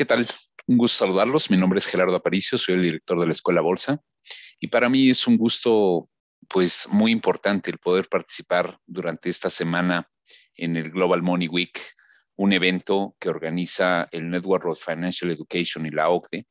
¿qué tal? Un gusto saludarlos. Mi nombre es Gerardo Aparicio, soy el director de la Escuela Bolsa y para mí es un gusto pues muy importante el poder participar durante esta semana en el Global Money Week, un evento que organiza el Network of Financial Education y la OCDE,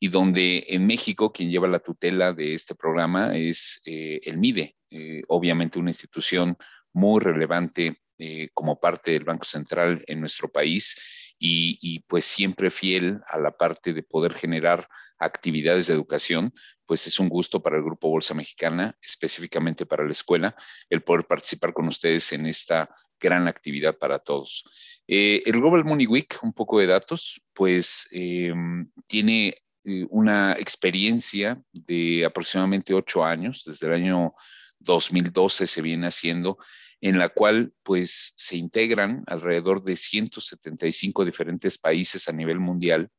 y donde en México quien lleva la tutela de este programa es eh, el MIDE, eh, obviamente una institución muy relevante eh, como parte del Banco Central en nuestro país y, pues siempre fiel a la parte de poder generar actividades de educación, pues es un gusto para el Grupo Bolsa Mexicana, específicamente para la escuela, el poder participar con ustedes en esta gran actividad para todos. Eh, el Global Money Week, un poco de datos, pues em, tiene eh, una experiencia de aproximadamente ocho años, desde el año 2012 se viene haciendo en la cual pues se integran alrededor de 175 diferentes países a nivel mundial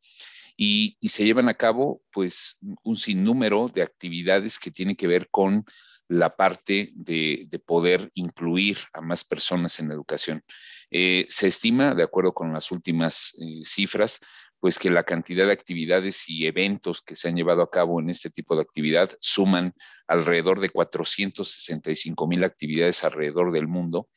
y, se llevan a cabo pues un sinnúmero de actividades que tienen que ver con la parte de, poder incluir a más personas en la educación. Eh, se estima, de acuerdo con las últimas eh, cifras, pues que la cantidad de actividades y eventos que se han llevado a cabo en este tipo de actividad suman alrededor de 465 mil actividades alrededor del mundo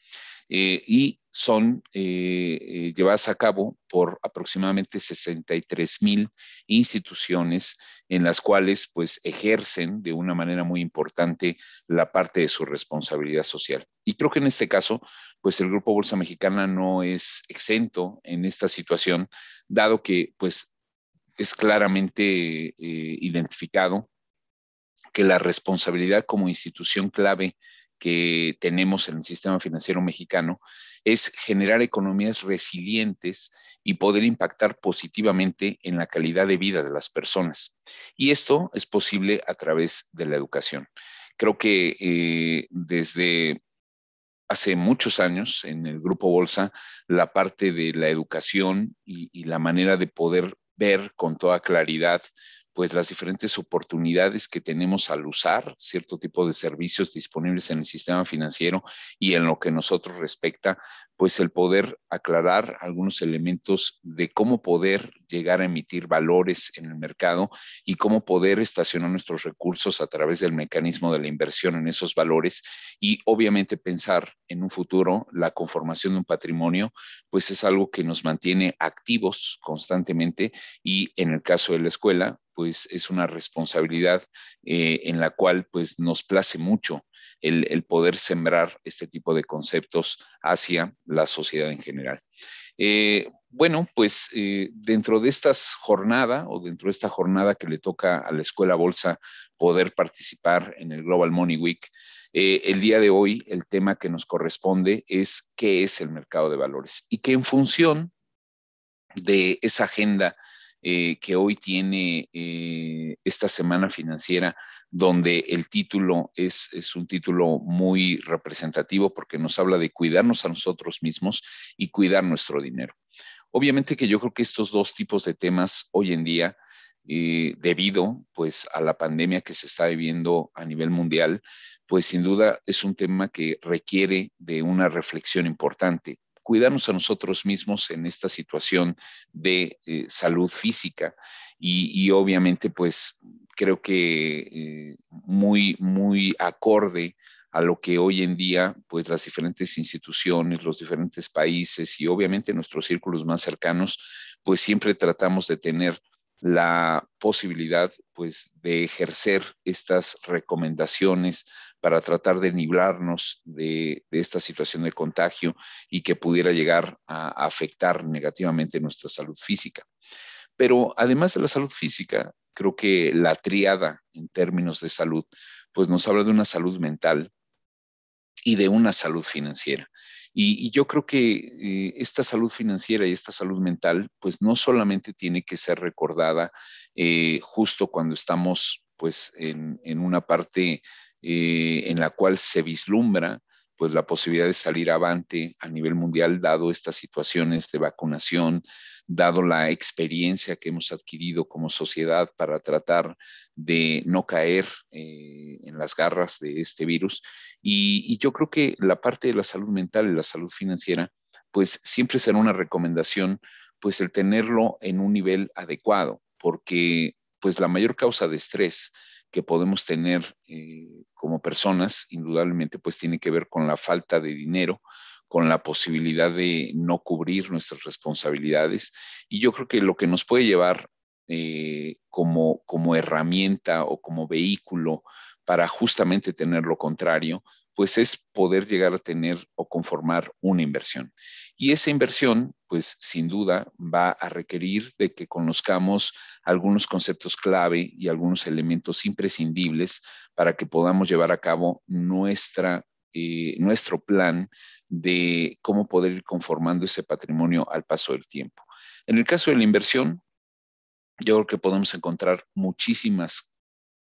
eh, y son eh, eh, llevadas a cabo por aproximadamente 63 mil instituciones en las cuales pues ejercen de una manera muy importante la parte de su responsabilidad social. Y creo que en este caso pues el Grupo Bolsa Mexicana no es exento en esta situación dado que pues es claramente eh, identificado que la responsabilidad como institución clave que tenemos en el sistema financiero mexicano es generar economías resilientes y poder impactar positivamente en la calidad de vida de las personas. Y esto es posible a través de la educación. Creo que eh, desde hace muchos años en el Grupo Bolsa la parte de la educación y, la manera de poder ver con toda claridad pues las diferentes oportunidades que tenemos al usar cierto tipo de servicios disponibles en el sistema financiero y en lo que nosotros respecta, pues el poder aclarar algunos elementos de cómo poder llegar a emitir valores en el mercado y cómo poder estacionar nuestros recursos a través del mecanismo de la inversión en esos valores y obviamente pensar en un futuro la conformación de un patrimonio, pues es algo que nos mantiene activos constantemente y en el caso de la escuela, es una responsabilidad eh, en la cual pues nos place mucho el, poder sembrar este tipo de conceptos hacia la sociedad en general. Eh, bueno, pues eh, dentro de esta jornada o dentro de esta jornada que le toca a la Escuela Bolsa poder participar en el Global Money Week, el día de hoy el tema que nos corresponde es qué es el mercado de valores y que en función de esa agenda eh, que hoy tiene eh, esta semana financiera, donde el título es, un título muy representativo porque nos habla de cuidarnos a nosotros mismos y cuidar nuestro dinero. Obviamente que yo creo que estos dos tipos de temas hoy en día, eh, debido pues a la pandemia que se está viviendo a nivel mundial, pues sin duda es un tema que requiere de una reflexión importante cuidarnos a nosotros mismos en esta situación de eh, salud física y, obviamente pues creo que eh, muy, muy acorde a lo que hoy en día, pues las diferentes instituciones, los diferentes países y obviamente nuestros círculos más cercanos, pues siempre tratamos de tener la posibilidad, pues, de ejercer estas recomendaciones para tratar de niblarnos de, esta situación de contagio y que pudiera llegar a, afectar negativamente nuestra salud física. Pero además de la salud física, creo que la triada en términos de salud, pues nos habla de una salud mental y de una salud financiera. Y, yo creo que eh, esta salud financiera y esta salud mental, pues no solamente tiene que ser recordada eh, justo cuando estamos pues en una parte eh, en la cual se vislumbra pues la posibilidad de salir avante a nivel mundial, dado estas situaciones de vacunación, dado la experiencia que hemos adquirido como sociedad para tratar de no caer eh, en las garras de este virus. Y, y, yo creo que la parte de la salud mental y la salud financiera, pues siempre será una recomendación, pues el tenerlo en un nivel adecuado, porque pues la mayor causa de estrés que podemos tener eh, como personas, indudablemente, pues tiene que ver con la falta de dinero, con la posibilidad de no cubrir nuestras responsabilidades. Y yo creo que lo que nos puede llevar eh, como herramienta o como vehículo para justamente tener lo contrario, pues es poder llegar a tener o conformar una inversión. Y esa inversión, pues sin duda, va a requerir de que conozcamos algunos conceptos clave y algunos elementos imprescindibles para que podamos llevar a cabo nuestra, eh, nuestro plan de cómo poder ir conformando ese patrimonio al paso del tiempo. En el caso de la inversión, yo creo que podemos encontrar muchísimas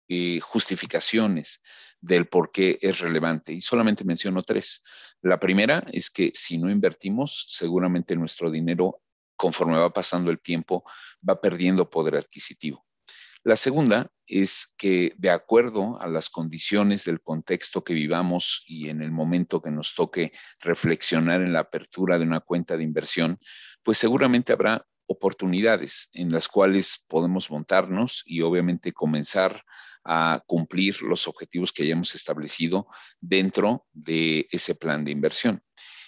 eh, justificaciones del por qué es relevante. Y solamente menciono tres. La primera es que si no invertimos, seguramente nuestro dinero, conforme va pasando el tiempo, va perdiendo poder adquisitivo. La segunda es que de acuerdo a las condiciones del contexto que vivamos y en el momento que nos toque reflexionar en la apertura de una cuenta de inversión, pues seguramente habrá oportunidades en las cuales podemos montarnos y obviamente comenzar a cumplir los objetivos que hayamos establecido dentro de ese plan de inversión.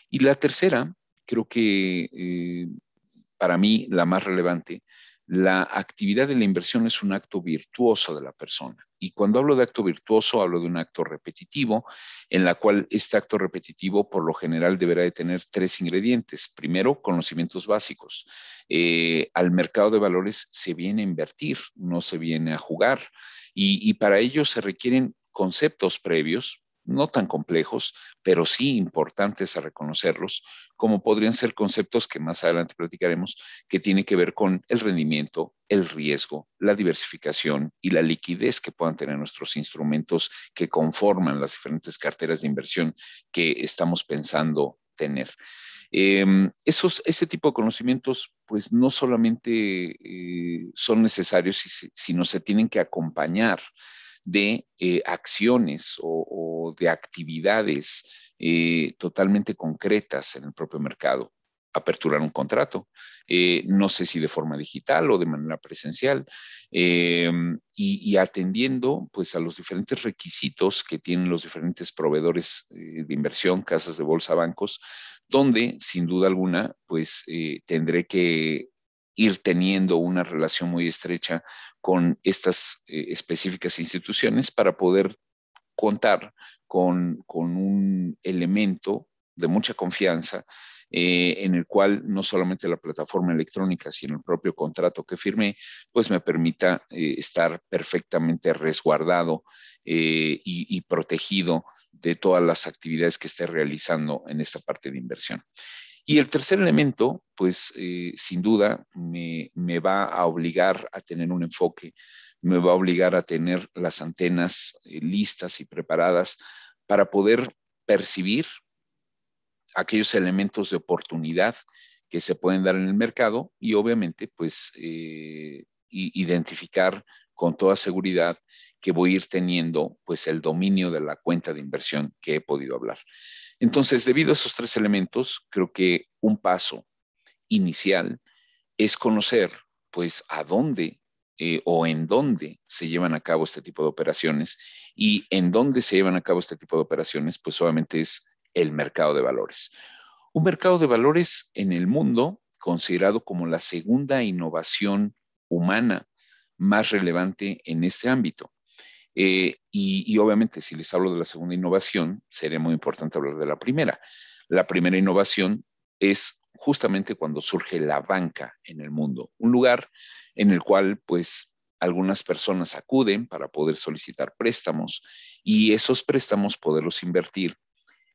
Y la tercera, creo que eh, para mí la más relevante, la actividad de la inversión es un acto virtuoso de la persona. Y cuando hablo de acto virtuoso, hablo de un acto repetitivo, en la cual este acto repetitivo por lo general deberá de tener tres ingredientes. Primero, conocimientos básicos. Eh, al mercado de valores se viene a invertir, no se viene a jugar. y para ello se requieren conceptos previos, no tan complejos, pero sí importantes a reconocerlos, como podrían ser conceptos que más adelante platicaremos, que tienen que ver con el rendimiento, el riesgo, la diversificación y la liquidez que puedan tener nuestros instrumentos que conforman las diferentes carteras de inversión que estamos pensando tener. Em, esos, ese tipo de conocimientos, pues no solamente eh, son necesarios, sino se tienen que acompañar de eh, acciones o, de actividades eh, totalmente concretas en el propio mercado. Aperturar un contrato, eh, no sé si de forma digital o de manera presencial, y, y, atendiendo pues a los diferentes requisitos que tienen los diferentes proveedores de inversión, casas de bolsa, bancos, donde sin duda alguna pues tendré que ir teniendo una relación muy estrecha con estas eh, específicas instituciones para poder contar con, un elemento de mucha confianza eh, en el cual no solamente la plataforma electrónica, sino el propio contrato que firmé, pues me permita eh, estar perfectamente resguardado y, y, protegido de todas las actividades que esté realizando en esta parte de inversión. Y el tercer elemento, pues eh, sin duda, me, va a obligar a tener un enfoque, me va a obligar a tener las antenas eh, listas y preparadas para poder percibir aquellos elementos de oportunidad que se pueden dar en el mercado y obviamente, pues, eh, identificar con toda seguridad que voy a ir teniendo pues el dominio de la cuenta de inversión que he podido hablar. Entonces, debido a esos tres elementos, creo que un paso inicial es conocer pues a dónde eh, o en dónde se llevan a cabo este tipo de operaciones y en dónde se llevan a cabo este tipo de operaciones pues obviamente es el mercado de valores. Un mercado de valores en el mundo considerado como la segunda innovación humana más relevante en este ámbito. Eh, y, obviamente, si les hablo de la segunda innovación, sería muy importante hablar de la primera. La primera innovación es justamente cuando surge la banca en el mundo, un lugar en el cual, pues, algunas personas acuden para poder solicitar préstamos y esos préstamos poderlos invertir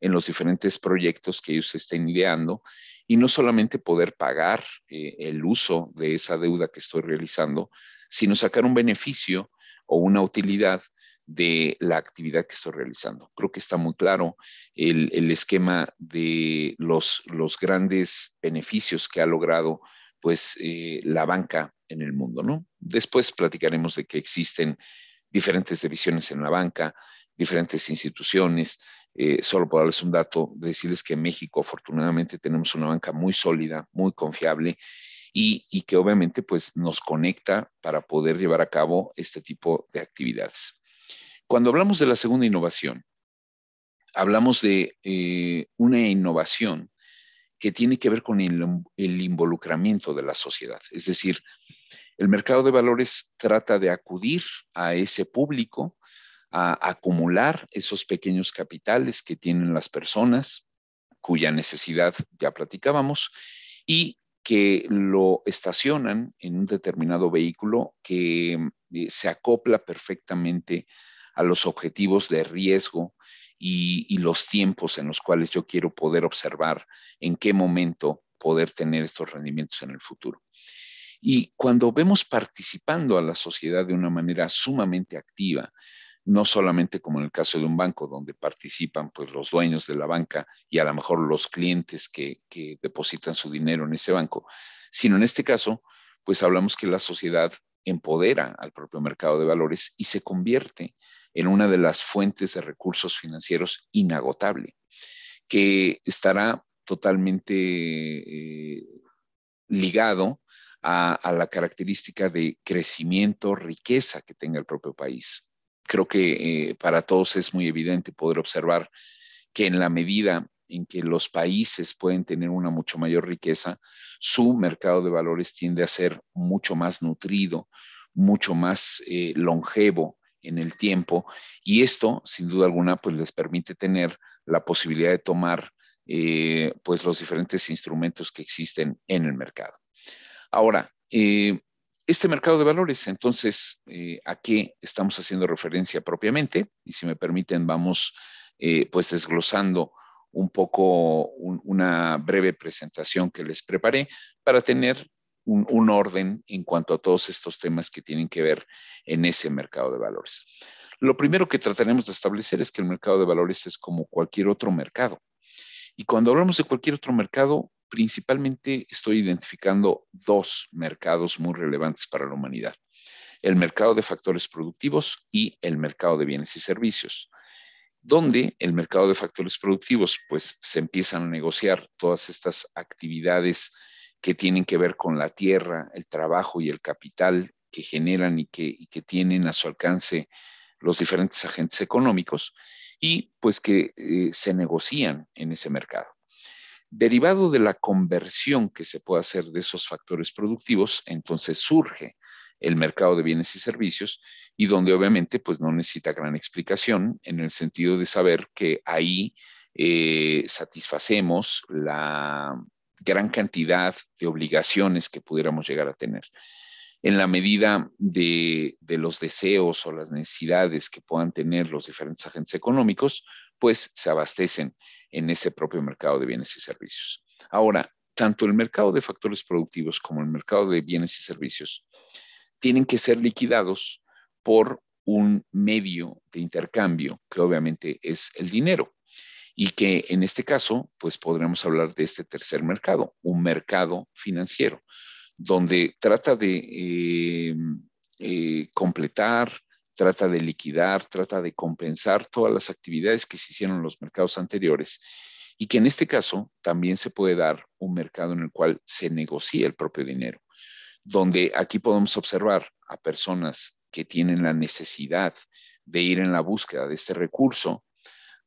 en los diferentes proyectos que ellos estén ideando y no solamente poder pagar eh, el uso de esa deuda que estoy realizando, sino sacar un beneficio o una utilidad de la actividad que estoy realizando. Creo que está muy claro el, esquema de los, los, grandes beneficios que ha logrado pues eh, la banca en el mundo, ¿no? Después platicaremos de que existen diferentes divisiones en la banca, diferentes instituciones. Eh, solo por darles un dato, decirles que en México afortunadamente tenemos una banca muy sólida, muy confiable y, que obviamente pues nos conecta para poder llevar a cabo este tipo de actividades. Cuando hablamos de la segunda innovación, hablamos de eh, una innovación que tiene que ver con el, el, involucramiento de la sociedad. Es decir, el mercado de valores trata de acudir a ese público, a acumular esos pequeños capitales que tienen las personas, cuya necesidad ya platicábamos, y que lo estacionan en un determinado vehículo que mm, eh, se acopla perfectamente a los objetivos de riesgo y, los tiempos en los cuales yo quiero poder observar en qué momento poder tener estos rendimientos en el futuro. Y cuando vemos participando a la sociedad de una manera sumamente activa, no solamente como en el caso de un banco, donde participan pues, los dueños de la banca y a lo mejor los clientes que, depositan su dinero en ese banco, sino en este caso, pues hablamos que la sociedad empodera al propio mercado de valores y se convierte en una de las fuentes de recursos financieros inagotable, que estará totalmente eh, ligado a, la característica de crecimiento, riqueza que tenga el propio país creo que eh, para todos es muy evidente poder observar que en la medida en que los países pueden tener una mucho mayor riqueza, su mercado de valores tiende a ser mucho más nutrido, mucho más eh, longevo en el tiempo y esto, sin duda alguna, pues les permite tener la posibilidad de tomar eh, pues los diferentes instrumentos que existen en el mercado. Ahora, eh, este mercado de valores. Entonces, eh, ¿a qué estamos haciendo referencia propiamente? Y si me permiten, vamos eh, pues desglosando un poco una breve presentación que les preparé para tener un, orden en cuanto a todos estos temas que tienen que ver en ese mercado de valores. Lo primero que trataremos de establecer es que el mercado de valores es como cualquier otro mercado. Y cuando hablamos de cualquier otro mercado, principalmente estoy identificando dos mercados muy relevantes para la humanidad. El mercado de factores productivos y el mercado de bienes y servicios. Donde el mercado de factores productivos? Pues se empiezan a negociar todas estas actividades que tienen que ver con la tierra, el trabajo y el capital que generan y que, y que tienen a su alcance los diferentes agentes económicos y pues que eh, se negocian en ese mercado. Derivado de la conversión que se puede hacer de esos factores productivos, entonces surge el mercado de bienes y servicios y donde obviamente pues no necesita gran explicación en el sentido de saber que ahí eh, satisfacemos la gran cantidad de obligaciones que pudiéramos llegar a tener en la medida de, los deseos o las necesidades que puedan tener los diferentes agentes económicos, pues se abastecen en ese propio mercado de bienes y servicios. Ahora, tanto el mercado de factores productivos como el mercado de bienes y servicios tienen que ser liquidados por un medio de intercambio, que obviamente es el dinero, y que en este caso, pues podremos hablar de este tercer mercado, un mercado financiero donde trata de eh, eh, completar, trata de liquidar, trata de compensar todas las actividades que se hicieron en los mercados anteriores y que en este caso también se puede dar un mercado en el cual se negocia el propio dinero, donde aquí podemos observar a personas que tienen la necesidad de ir en la búsqueda de este recurso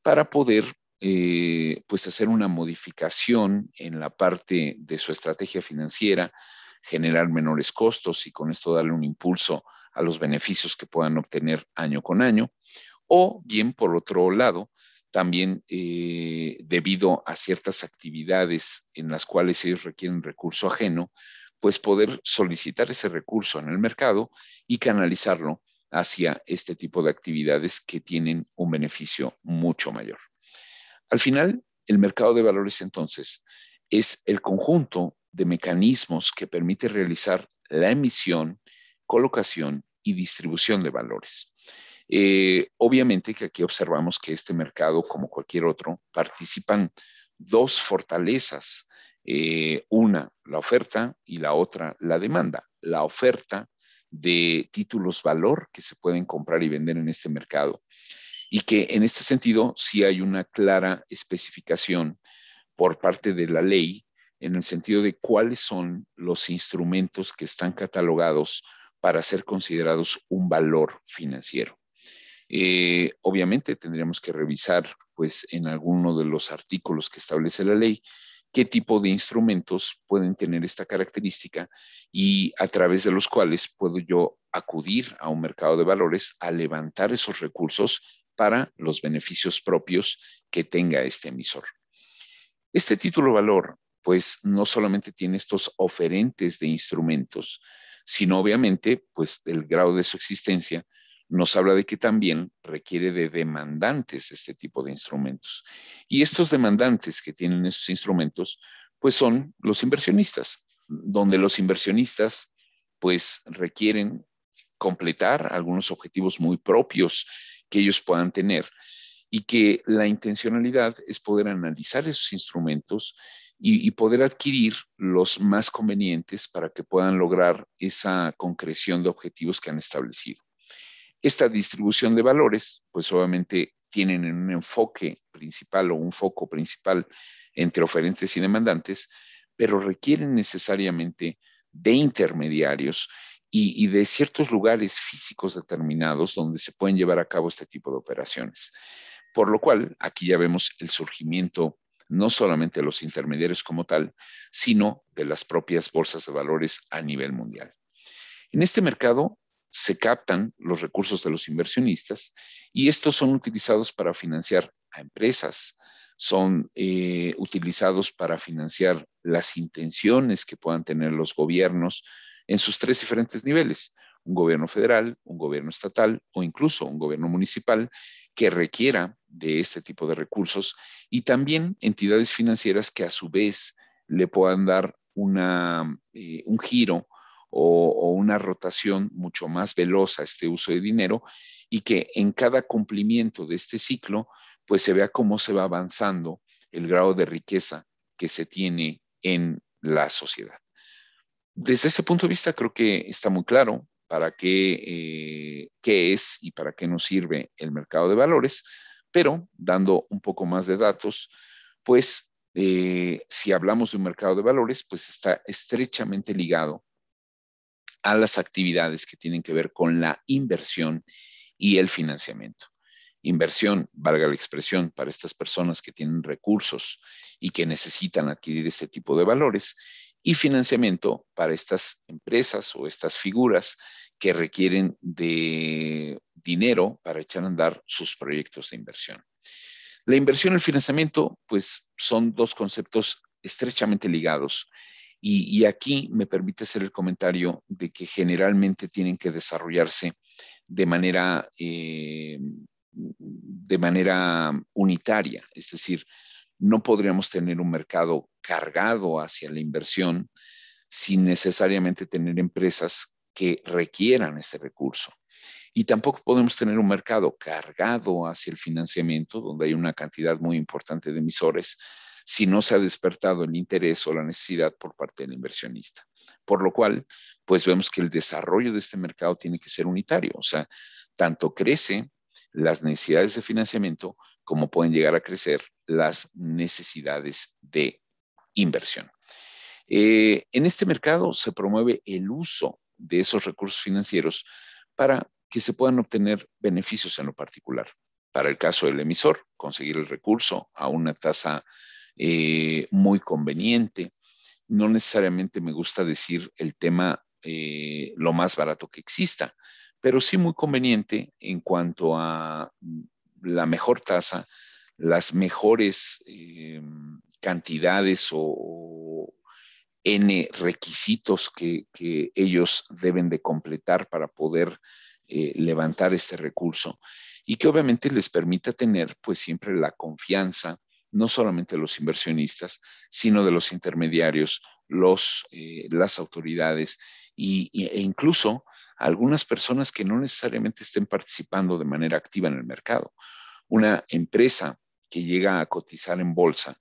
para poder eh, pues hacer una modificación en la parte de su estrategia financiera generar menores costos y con esto darle un impulso a los beneficios que puedan obtener año con año. O bien, por otro lado, también eh, debido a ciertas actividades en las cuales ellos requieren recurso ajeno, pues poder solicitar ese recurso en el mercado y canalizarlo hacia este tipo de actividades que tienen un beneficio mucho mayor. Al final, el mercado de valores entonces es el conjunto de mecanismos que permite realizar la emisión, colocación y distribución de valores. Eh, obviamente que aquí observamos que este mercado, como cualquier otro, participan dos fortalezas, eh, una la oferta y la otra la demanda. La oferta de títulos valor que se pueden comprar y vender en este mercado y que en este sentido sí hay una clara especificación por parte de la ley en el sentido de cuáles son los instrumentos que están catalogados para ser considerados un valor financiero. Eh, obviamente tendríamos que revisar, pues, en alguno de los artículos que establece la ley, qué tipo de instrumentos pueden tener esta característica y a través de los cuales puedo yo acudir a un mercado de valores a levantar esos recursos para los beneficios propios que tenga este emisor. Este título valor pues no solamente tiene estos oferentes de instrumentos, sino obviamente, pues el grado de su existencia nos habla de que también requiere de demandantes este tipo de instrumentos. Y estos demandantes que tienen esos instrumentos, pues son los inversionistas, donde los inversionistas pues requieren completar algunos objetivos muy propios que ellos puedan tener y que la intencionalidad es poder analizar esos instrumentos y, poder adquirir los más convenientes para que puedan lograr esa concreción de objetivos que han establecido. Esta distribución de valores, pues obviamente tienen un enfoque principal o un foco principal entre oferentes y demandantes, pero requieren necesariamente de intermediarios y, de ciertos lugares físicos determinados donde se pueden llevar a cabo este tipo de operaciones. Por lo cual, aquí ya vemos el surgimiento no solamente de los intermediarios como tal, sino de las propias bolsas de valores a nivel mundial. En este mercado se captan los recursos de los inversionistas y estos son utilizados para financiar a empresas, son eh, utilizados para financiar las intenciones que puedan tener los gobiernos en sus tres diferentes niveles, un gobierno federal, un gobierno estatal o incluso un gobierno municipal que requiera de este tipo de recursos y también entidades financieras que a su vez le puedan dar una, eh, un giro o, o, una rotación mucho más veloz a este uso de dinero y que en cada cumplimiento de este ciclo pues se vea cómo se va avanzando el grado de riqueza que se tiene en la sociedad. Desde ese punto de vista creo que está muy claro, para eh, qué, es y para qué nos sirve el mercado de valores, pero dando un poco más de datos, pues eh, si hablamos de un mercado de valores, pues está estrechamente ligado a las actividades que tienen que ver con la inversión y el financiamiento. Inversión, valga la expresión, para estas personas que tienen recursos y que necesitan adquirir este tipo de valores y financiamiento para estas empresas o estas figuras que requieren de dinero para echar a andar sus proyectos de inversión. La inversión y el financiamiento, pues son dos conceptos estrechamente ligados. Y, aquí me permite hacer el comentario de que generalmente tienen que desarrollarse de manera, eh, de manera unitaria, es decir, no podríamos tener un mercado cargado hacia la inversión sin necesariamente tener empresas que requieran este recurso. Y tampoco podemos tener un mercado cargado hacia el financiamiento, donde hay una cantidad muy importante de emisores, si no se ha despertado el interés o la necesidad por parte del inversionista. Por lo cual, pues vemos que el desarrollo de este mercado tiene que ser unitario, o sea, tanto crece las necesidades de financiamiento como pueden llegar a crecer las necesidades de inversión. Eh, en este mercado se promueve el uso de esos recursos financieros para que se puedan obtener beneficios en lo particular. Para el caso del emisor, conseguir el recurso a una tasa eh, muy conveniente. No necesariamente me gusta decir el tema eh, lo más barato que exista, pero sí muy conveniente en cuanto a mm, la mejor tasa, las mejores eh, cantidades o, N requisitos que, ellos deben de completar para poder eh, levantar este recurso y que obviamente les permita tener pues siempre la confianza no solamente de los inversionistas, sino de los intermediarios, los, eh, las autoridades y, e incluso algunas personas que no necesariamente estén participando de manera activa en el mercado. Una empresa que llega a cotizar en bolsa,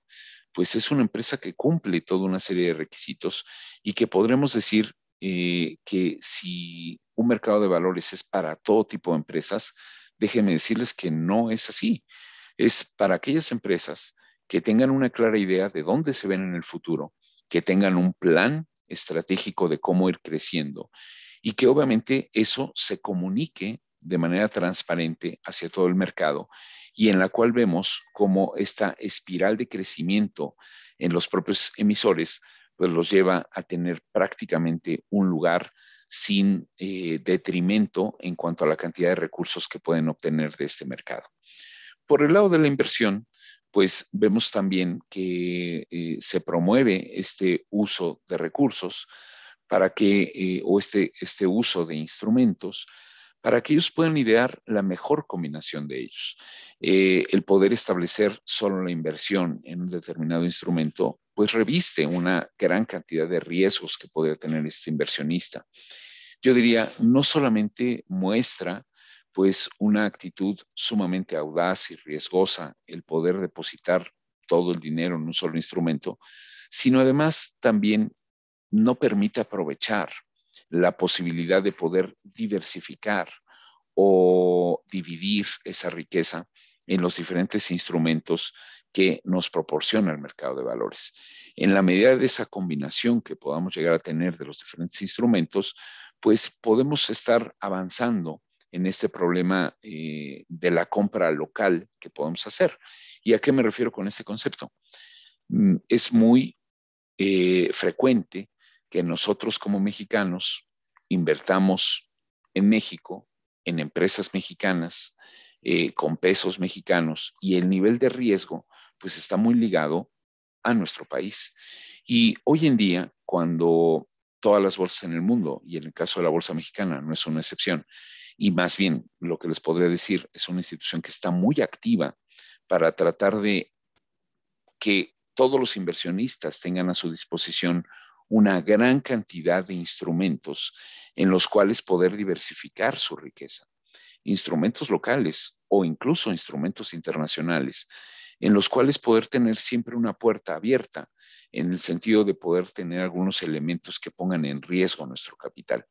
pues es una empresa que cumple toda una serie de requisitos y que podremos decir eh, que si un mercado de valores es para todo tipo de empresas, déjenme decirles que no es así. Es para aquellas empresas que tengan una clara idea de dónde se ven en el futuro, que tengan un plan estratégico de cómo ir creciendo y que obviamente eso se comunique de manera transparente hacia todo el mercado y en la cual vemos cómo esta espiral de crecimiento en los propios emisores pues los lleva a tener prácticamente un lugar sin eh, detrimento en cuanto a la cantidad de recursos que pueden obtener de este mercado. Por el lado de la inversión, pues vemos también que eh, se promueve este uso de recursos para que, eh, o este, este uso de instrumentos, para que ellos puedan idear la mejor combinación de ellos. Eh, el poder establecer solo la inversión en un determinado instrumento, pues reviste una gran cantidad de riesgos que podría tener este inversionista. Yo diría, no solamente muestra pues una actitud sumamente audaz y riesgosa el poder depositar todo el dinero en un solo instrumento, sino además también no permite aprovechar la posibilidad de poder diversificar o dividir esa riqueza en los diferentes instrumentos que nos proporciona el mercado de valores. En la medida de esa combinación que podamos llegar a tener de los diferentes instrumentos, pues podemos estar avanzando en este problema eh, de la compra local que podemos hacer. ¿Y a qué me refiero con este concepto? Mm, es muy eh, frecuente que nosotros como mexicanos invertamos en México, en empresas mexicanas, eh, con pesos mexicanos y el nivel de riesgo pues está muy ligado a nuestro país. Y hoy en día, cuando todas las bolsas en el mundo, y en el caso de la bolsa mexicana no es una excepción, y más bien, lo que les podría decir, es una institución que está muy activa para tratar de que todos los inversionistas tengan a su disposición una gran cantidad de instrumentos en los cuales poder diversificar su riqueza. Instrumentos locales o incluso instrumentos internacionales, en los cuales poder tener siempre una puerta abierta en el sentido de poder tener algunos elementos que pongan en riesgo nuestro capital.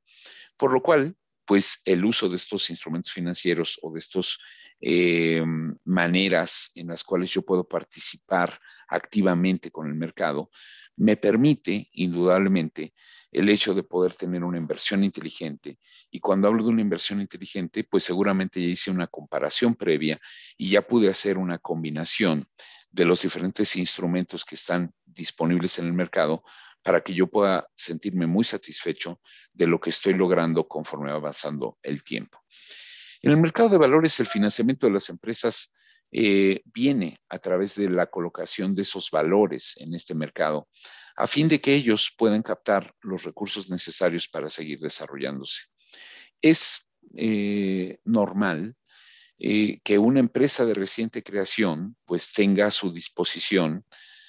Por lo cual, pues el uso de estos instrumentos financieros o de estas eh, maneras en las cuales yo puedo participar activamente con el mercado, me permite indudablemente el hecho de poder tener una inversión inteligente. Y cuando hablo de una inversión inteligente, pues seguramente ya hice una comparación previa y ya pude hacer una combinación de los diferentes instrumentos que están disponibles en el mercado para que yo pueda sentirme muy satisfecho de lo que estoy logrando conforme avanzando el tiempo. En el mercado de valores, el financiamiento de las empresas eh, viene a través de la colocación de esos valores en este mercado, a fin de que ellos puedan captar los recursos necesarios para seguir desarrollándose. Es eh, normal eh, que una empresa de reciente creación pues tenga a su disposición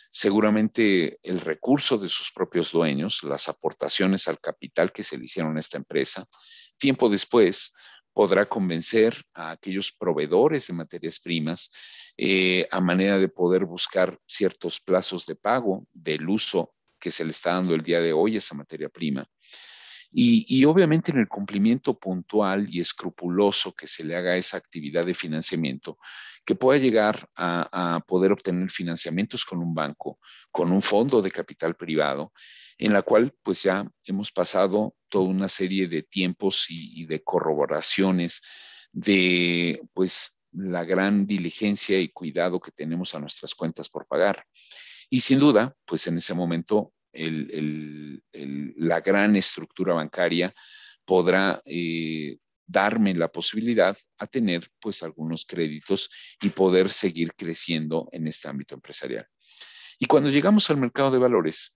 seguramente el recurso de sus propios dueños, las aportaciones al capital que se le hicieron a esta empresa. Tiempo después podrá convencer a aquellos proveedores de materias primas eh, a manera de poder buscar ciertos plazos de pago del uso que se le está dando el día de hoy a esa materia prima. Y, obviamente en el cumplimiento puntual y escrupuloso que se le haga a esa actividad de financiamiento, que pueda llegar a, poder obtener financiamientos con un banco, con un fondo de capital privado, en la cual pues ya hemos pasado toda una serie de tiempos y, de corroboraciones de pues la gran diligencia y cuidado que tenemos a nuestras cuentas por pagar. Y sin duda, pues en ese momento la gran estructura bancaria podrá eh, darme la posibilidad a tener pues algunos créditos y poder seguir creciendo en este ámbito empresarial. Y cuando llegamos al mercado de valores,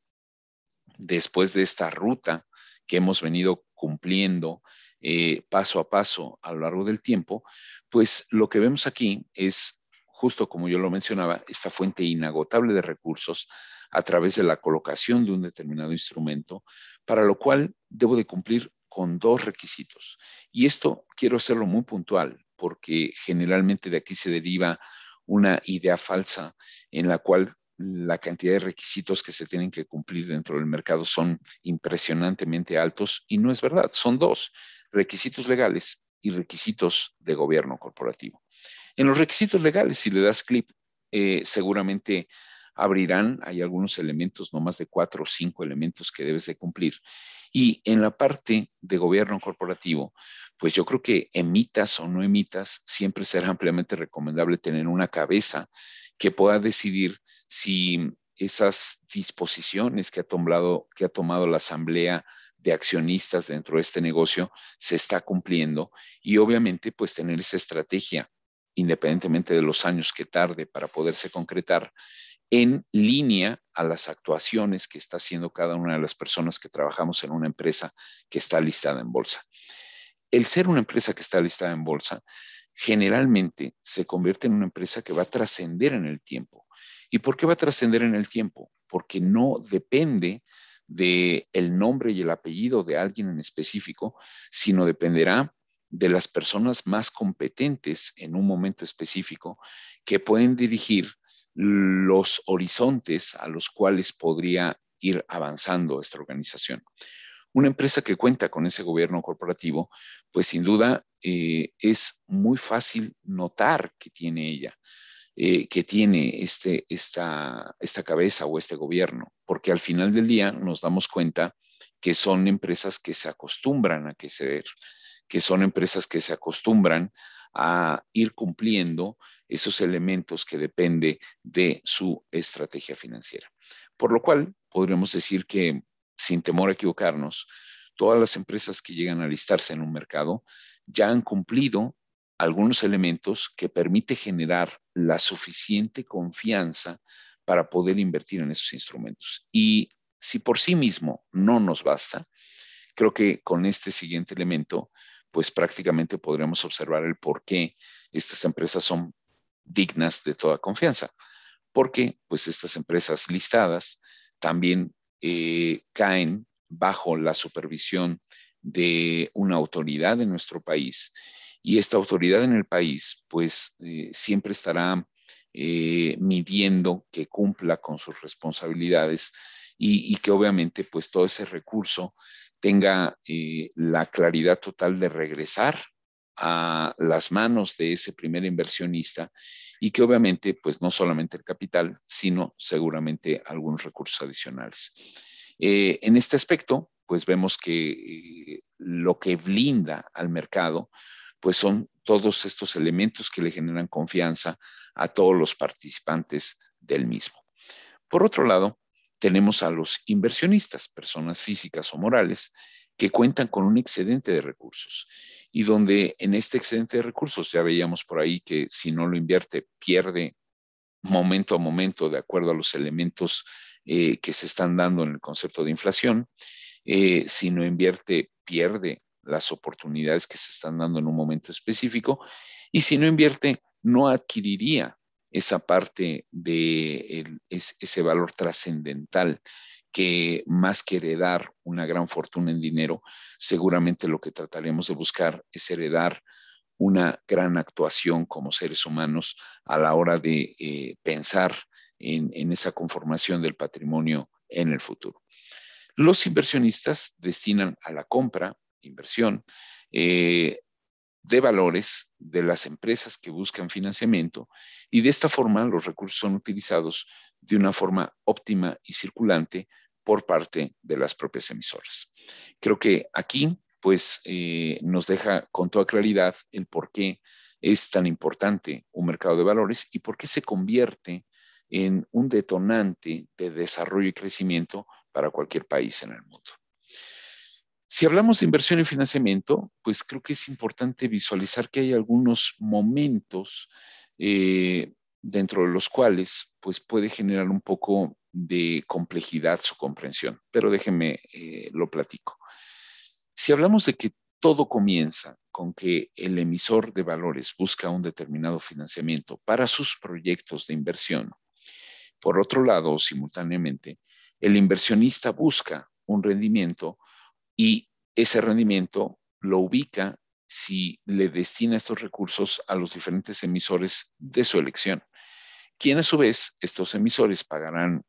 después de esta ruta que hemos venido cumpliendo eh, paso a paso a lo largo del tiempo, pues lo que vemos aquí es, justo como yo lo mencionaba, esta fuente inagotable de recursos a través de la colocación de un determinado instrumento, para lo cual debo de cumplir con dos requisitos. Y esto quiero hacerlo muy puntual, porque generalmente de aquí se deriva una idea falsa en la cual la cantidad de requisitos que se tienen que cumplir dentro del mercado son impresionantemente altos y no es verdad, son dos, requisitos legales y requisitos de gobierno corporativo. En los requisitos legales, si le das clip, eh, seguramente abrirán, hay algunos elementos, no más de cuatro o cinco elementos que debes de cumplir. Y en la parte de gobierno corporativo, pues yo creo que emitas o no emitas, siempre será ampliamente recomendable tener una cabeza que pueda decidir si esas disposiciones que ha tomado, que ha tomado la Asamblea de accionistas dentro de este negocio se está cumpliendo y obviamente pues tener esa estrategia independientemente de los años que tarde para poderse concretar, en línea a las actuaciones que está haciendo cada una de las personas que trabajamos en una empresa que está listada en bolsa. El ser una empresa que está listada en bolsa generalmente se convierte en una empresa que va a trascender en el tiempo. ¿Y por qué va a trascender en el tiempo? Porque no depende del el nombre y el apellido de alguien en específico, sino dependerá de las personas más competentes en un momento específico que pueden dirigir los horizontes a los cuales podría ir avanzando esta organización. Una empresa que cuenta con ese gobierno corporativo, pues sin duda eh, es muy fácil notar que tiene ella, eh, que tiene este, esta, esta cabeza o este gobierno, porque al final del día nos damos cuenta que son empresas que se acostumbran a crecer, que son empresas que se acostumbran a ir cumpliendo esos elementos que depende de su estrategia financiera. Por lo cual, podríamos decir que, sin temor a equivocarnos, todas las empresas que llegan a listarse en un mercado ya han cumplido algunos elementos que permite generar la suficiente confianza para poder invertir en esos instrumentos. Y si por sí mismo no nos basta, Creo que con este siguiente elemento, pues prácticamente podremos observar el por qué estas empresas son dignas de toda confianza. Porque pues estas empresas listadas también eh, caen bajo la supervisión de una autoridad en nuestro país. Y esta autoridad en el país, pues eh, siempre estará eh, midiendo que cumpla con sus responsabilidades y, que obviamente pues todo ese recurso tenga eh, la claridad total de regresar a las manos de ese primer inversionista y que obviamente pues no solamente el capital, sino seguramente algunos recursos adicionales. Eh, en este aspecto, pues vemos que eh, lo que blinda al mercado, pues son todos estos elementos que le generan confianza a todos los participantes del mismo. Por otro lado, tenemos a los inversionistas, personas físicas o morales, que cuentan con un excedente de recursos y donde en este excedente de recursos ya veíamos por ahí que si no lo invierte pierde momento a momento de acuerdo a los elementos eh, que se están dando en el concepto de inflación. Eh, si no invierte pierde las oportunidades que se están dando en un momento específico y si no invierte no adquiriría esa parte de ese valor trascendental que más que heredar una gran fortuna en dinero, seguramente lo que trataremos de buscar es heredar una gran actuación como seres humanos a la hora de eh, pensar en, esa conformación del patrimonio en el futuro. Los inversionistas destinan a la compra, inversión, eh, de valores de las empresas que buscan financiamiento y de esta forma los recursos son utilizados de una forma óptima y circulante por parte de las propias emisoras. Creo que aquí pues eh, nos deja con toda claridad el por qué es tan importante un mercado de valores y por qué se convierte en un detonante de desarrollo y crecimiento para cualquier país en el mundo. Si hablamos de inversión y financiamiento, pues creo que es importante visualizar que hay algunos momentos eh, dentro de los cuales pues puede generar un poco de complejidad su comprensión, pero déjenme eh, lo platico. Si hablamos de que todo comienza con que el emisor de valores busca un determinado financiamiento para sus proyectos de inversión. Por otro lado, simultáneamente, el inversionista busca un rendimiento y ese rendimiento lo ubica si le destina estos recursos a los diferentes emisores de su elección, quien a su vez estos emisores pagarán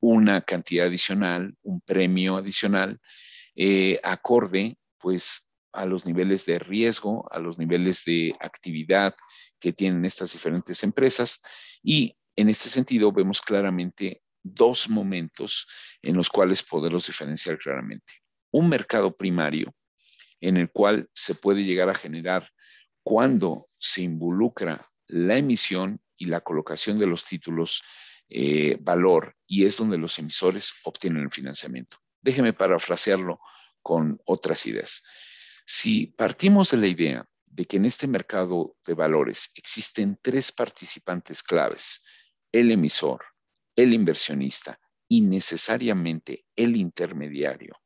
una cantidad adicional, un premio adicional, eh, acorde pues a los niveles de riesgo, a los niveles de actividad que tienen estas diferentes empresas. Y en este sentido vemos claramente dos momentos en los cuales poderlos diferenciar claramente un mercado primario en el cual se puede llegar a generar cuando se involucra la emisión y la colocación de los títulos eh, valor y es donde los emisores obtienen el financiamiento. Déjeme parafrasearlo con otras ideas. Si partimos de la idea de que en este mercado de valores existen tres participantes claves, el emisor, el inversionista y necesariamente el intermediario,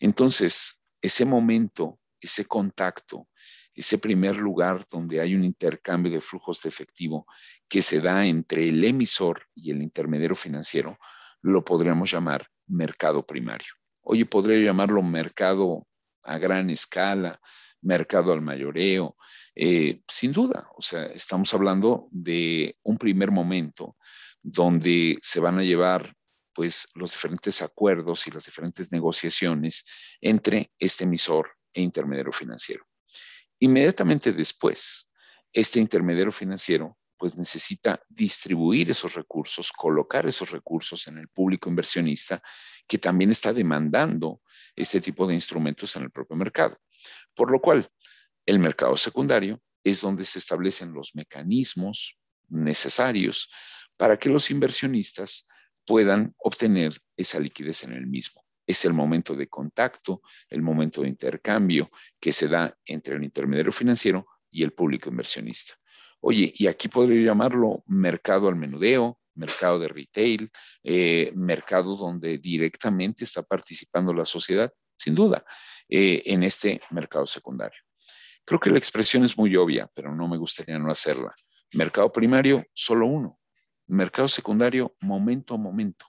entonces, ese momento, ese contacto, ese primer lugar donde hay un intercambio de flujos de efectivo que se da entre el emisor y el intermediario financiero, lo podríamos llamar mercado primario. Oye, podría llamarlo mercado a gran escala, mercado al mayoreo, eh, sin duda. O sea, estamos hablando de un primer momento donde se van a llevar pues los diferentes acuerdos y las diferentes negociaciones entre este emisor e intermediario financiero. Inmediatamente después, este intermediario financiero pues necesita distribuir esos recursos, colocar esos recursos en el público inversionista que también está demandando este tipo de instrumentos en el propio mercado. Por lo cual, el mercado secundario es donde se establecen los mecanismos necesarios para que los inversionistas puedan obtener esa liquidez en el mismo. Es el momento de contacto, el momento de intercambio que se da entre el intermediario financiero y el público inversionista. Oye, y aquí podría llamarlo mercado al menudeo, mercado de retail, eh, mercado donde directamente está participando la sociedad, sin duda, eh, en este mercado secundario. Creo que la expresión es muy obvia, pero no me gustaría no hacerla. Mercado primario, solo uno, mercado secundario momento a momento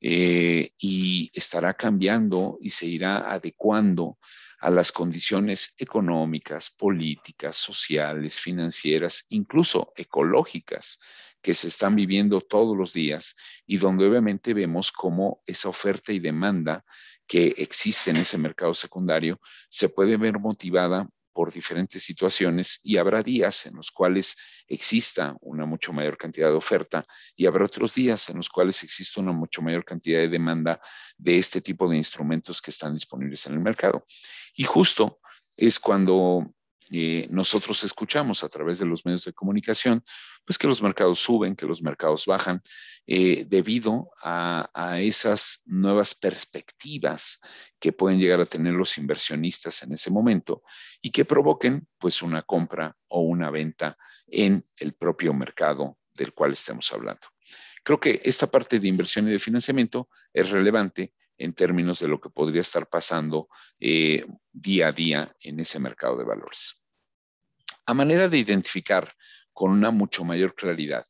eh, y estará cambiando y se irá adecuando a las condiciones económicas, políticas, sociales, financieras, incluso ecológicas que se están viviendo todos los días y donde obviamente vemos cómo esa oferta y demanda que existe en ese mercado secundario se puede ver motivada por diferentes situaciones y habrá días en los cuales exista una mucho mayor cantidad de oferta y habrá otros días en los cuales exista una mucho mayor cantidad de demanda de este tipo de instrumentos que están disponibles en el mercado. Y justo es cuando eh, nosotros escuchamos a través de los medios de comunicación, pues que los mercados suben, que los mercados bajan, eh, debido a, a, esas nuevas perspectivas que pueden llegar a tener los inversionistas en ese momento y que provoquen pues una compra o una venta en el propio mercado del cual estamos hablando. Creo que esta parte de inversión y de financiamiento es relevante en términos de lo que podría estar pasando eh, día a día en ese mercado de valores. A manera de identificar con una mucho mayor claridad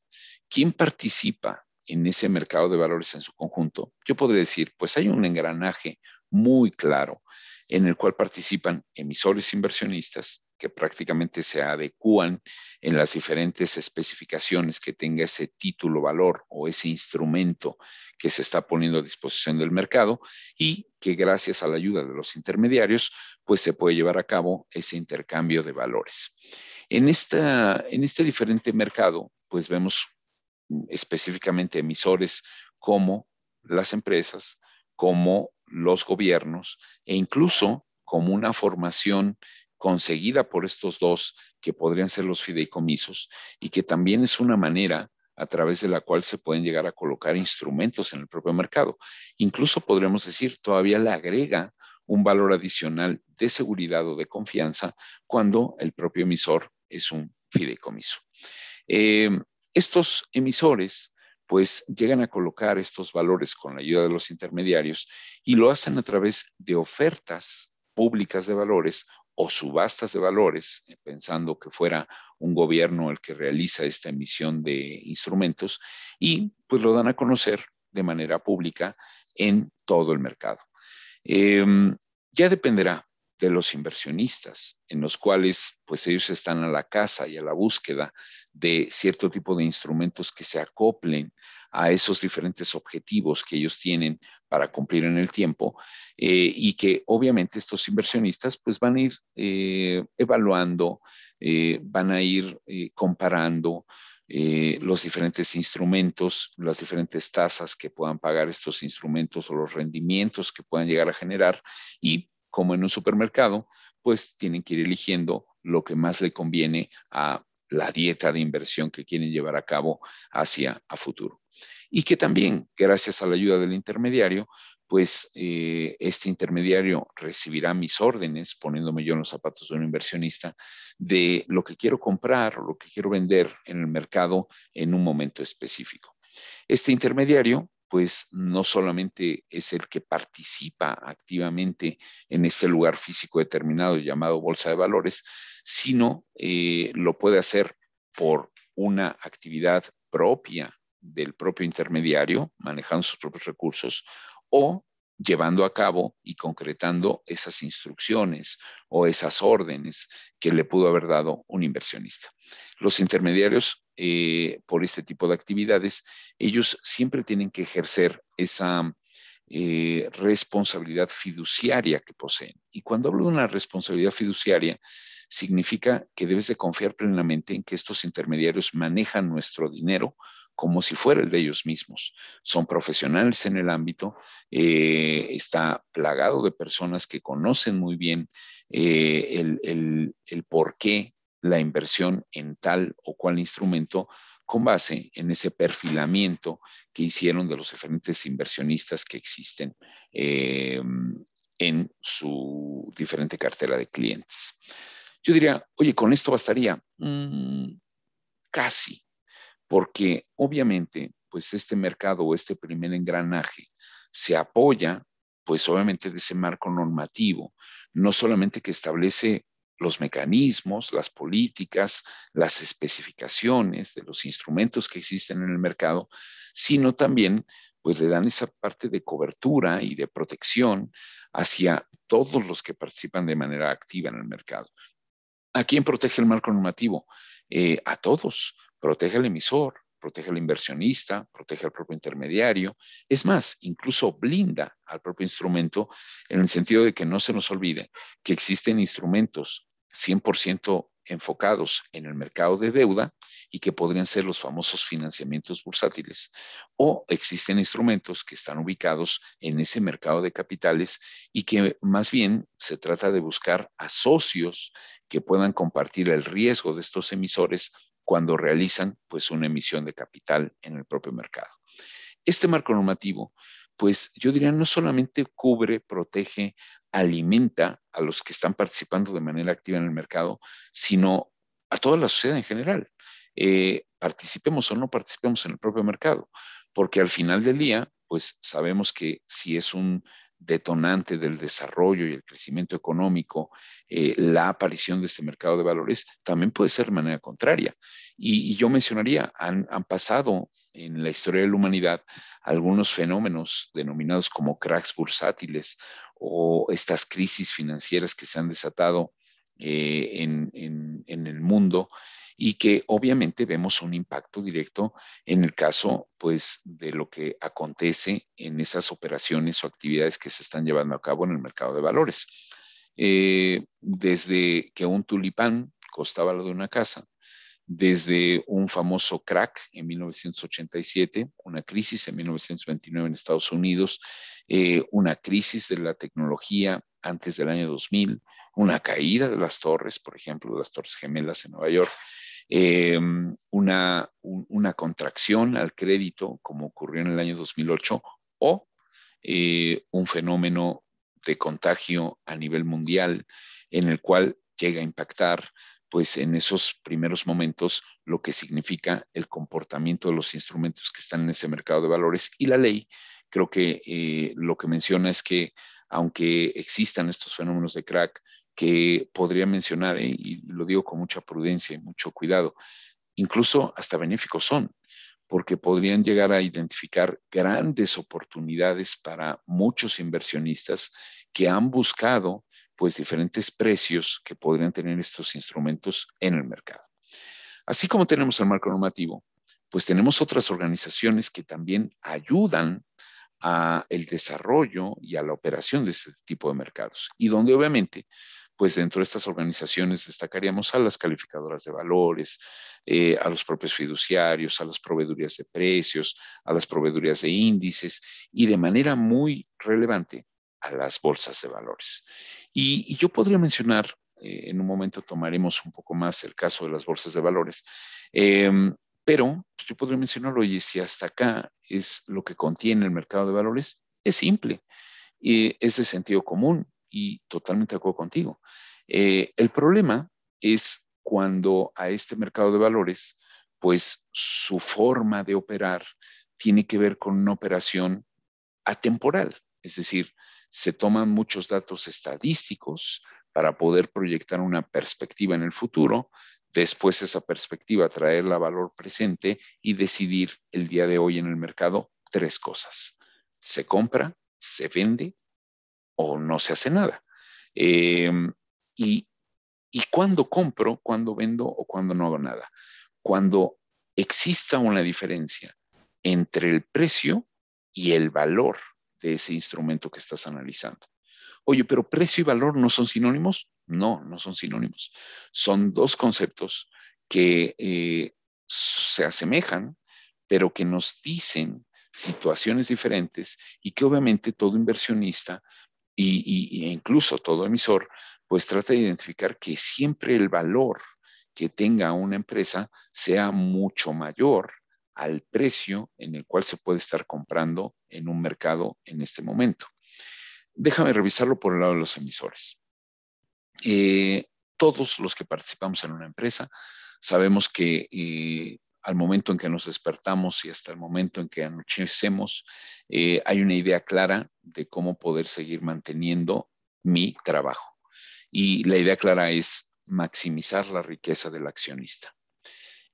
quién participa en ese mercado de valores en su conjunto, yo podría decir, pues hay un engranaje muy claro en el cual participan emisores inversionistas que prácticamente se adecúan en las diferentes especificaciones que tenga ese título valor o ese instrumento que se está poniendo a disposición del mercado y que gracias a la ayuda de los intermediarios, pues se puede llevar a cabo ese intercambio de valores. En, esta, en este diferente mercado, pues vemos específicamente emisores como las empresas, como los gobiernos e incluso como una formación conseguida por estos dos que podrían ser los fideicomisos y que también es una manera a través de la cual se pueden llegar a colocar instrumentos en el propio mercado. Incluso podríamos decir, todavía le agrega un valor adicional de seguridad o de confianza cuando el propio emisor es un fideicomiso. Eh, estos emisores pues llegan a colocar estos valores con la ayuda de los intermediarios y lo hacen a través de ofertas públicas de valores o subastas de valores, eh, pensando que fuera un gobierno el que realiza esta emisión de instrumentos, y pues lo dan a conocer de manera pública en todo el mercado. Em, ya dependerá de los inversionistas, en los cuales pues ellos están a la casa y a la búsqueda de cierto tipo de instrumentos que se acoplen a esos diferentes objetivos que ellos tienen para cumplir en el tiempo eh, y que obviamente estos inversionistas pues van a ir eh, evaluando, eh, van a ir comparando los diferentes instrumentos, las diferentes tasas que puedan pagar estos instrumentos o los rendimientos que puedan llegar a generar y como en un supermercado, pues tienen que ir eligiendo lo que más le conviene a la dieta de inversión que quieren llevar a cabo hacia a futuro. Y que también, gracias a la ayuda del intermediario, pues eh, este intermediario recibirá mis órdenes, poniéndome yo en los zapatos de un inversionista, de lo que quiero comprar o lo que quiero vender en el mercado en un momento específico. Este intermediario, pues no solamente es el que participa activamente en este lugar físico determinado llamado bolsa de valores, sino eh, lo puede hacer por una actividad propia del propio intermediario, manejando sus propios recursos, o llevando a cabo y concretando esas instrucciones o esas órdenes que le pudo haber dado un inversionista. Los intermediarios eh, por este tipo de actividades, ellos siempre tienen que ejercer esa eh, responsabilidad fiduciaria que poseen. Y cuando hablo de una responsabilidad fiduciaria, significa que debes de confiar plenamente en que estos intermediarios manejan nuestro dinero como si fuera el de ellos mismos. Son profesionales en el ámbito, eh, está plagado de personas que conocen muy bien eh, el, el, por qué la inversión en tal o cual instrumento con base en ese perfilamiento que hicieron de los diferentes inversionistas que existen eh, en su diferente cartera de clientes. Yo diría, oye, con esto bastaría. Mm, casi, porque obviamente, pues este mercado o este primer engranaje se apoya, pues obviamente de ese marco normativo, no solamente que establece los mecanismos, las políticas, las especificaciones de los instrumentos que existen en el mercado, sino también pues le dan esa parte de cobertura y de protección hacia todos los que participan de manera activa en el mercado. ¿A quién protege el marco normativo? Eh, a todos, Protege al emisor, protege al inversionista, protege al propio intermediario. Es más, incluso blinda al propio instrumento en el sentido de que no se nos olvide que existen instrumentos 100% enfocados en el mercado de deuda y que podrían ser los famosos financiamientos bursátiles. O existen instrumentos que están ubicados en ese mercado de capitales y que más bien se trata de buscar a socios que puedan compartir el riesgo de estos emisores cuando realizan pues una emisión de capital en el propio mercado. Este marco normativo, pues yo diría, no solamente cubre, protege, alimenta a los que están participando de manera activa en el mercado, sino a toda la sociedad en general. Eh, participemos o no participemos en el propio mercado, porque al final del día, pues sabemos que si es un detonante del desarrollo y el crecimiento económico, eh, la aparición de este mercado de valores, también puede ser de manera contraria. Y, yo mencionaría, han, han, pasado en la historia de la humanidad algunos fenómenos denominados como cracks bursátiles o estas crisis financieras que se han desatado eh, en el mundo y que obviamente vemos un impacto directo en el caso pues de lo que acontece en esas operaciones o actividades que se están llevando a cabo en el mercado de valores. Eh, desde que un tulipán costaba lo de una casa, desde un famoso crack en 1987, una crisis en 1929 en Estados Unidos, eh, una crisis de la tecnología antes del año 2000, una caída de las torres, por ejemplo, de las torres gemelas en Nueva York, Em, una, contracción al crédito, como ocurrió en el año 2008, o eh, un fenómeno de contagio a nivel mundial en el cual llega a impactar pues en esos primeros momentos lo que significa el comportamiento de los instrumentos que están en ese mercado de valores y la ley creo que eh, lo que menciona es que aunque existan estos fenómenos de crack que podría mencionar, eh, y lo digo con mucha prudencia y mucho cuidado, incluso hasta benéficos son, porque podrían llegar a identificar grandes oportunidades para muchos inversionistas que han buscado pues diferentes precios que podrían tener estos instrumentos en el mercado. Así como tenemos el marco normativo, pues tenemos otras organizaciones que también ayudan a el desarrollo y a la operación de este tipo de mercados y donde obviamente pues dentro de estas organizaciones destacaríamos a las calificadoras de valores, eh, a los propios fiduciarios, a las proveedurías de precios, a las proveedurías de índices y de manera muy relevante a las bolsas de valores. Y, yo podría mencionar, eh, en un momento tomaremos un poco más el caso de las bolsas de valores, em, pero yo podría mencionarlo, y si hasta acá es lo que contiene el mercado de valores, es simple, y eh, es de sentido común y totalmente de acuerdo contigo. Eh, el problema es cuando a este mercado de valores, pues su forma de operar tiene que ver con una operación atemporal, es decir, se toman muchos datos estadísticos para poder proyectar una perspectiva en el futuro, después esa perspectiva traerla a valor presente y decidir el día de hoy en el mercado tres cosas. Se compra, se vende o no se hace nada. Eh, y, y cuando compro, cuando vendo o cuando no hago nada. Cuando exista una diferencia entre el precio y el valor de ese instrumento que estás analizando. Oye, pero precio y valor no son sinónimos. No, no son sinónimos. Son dos conceptos que eh, se asemejan, pero que nos dicen situaciones diferentes y que obviamente todo inversionista y, e incluso todo emisor, pues trata de identificar que siempre el valor que tenga una empresa sea mucho mayor al precio en el cual se puede estar comprando en un mercado en este momento. Déjame revisarlo por el lado de los emisores. Eh, todos los que participamos en una empresa sabemos que eh, al momento en que nos despertamos y hasta el momento en que anochecemos, eh, hay una idea clara de cómo poder seguir manteniendo mi trabajo. Y la idea clara es maximizar la riqueza del accionista.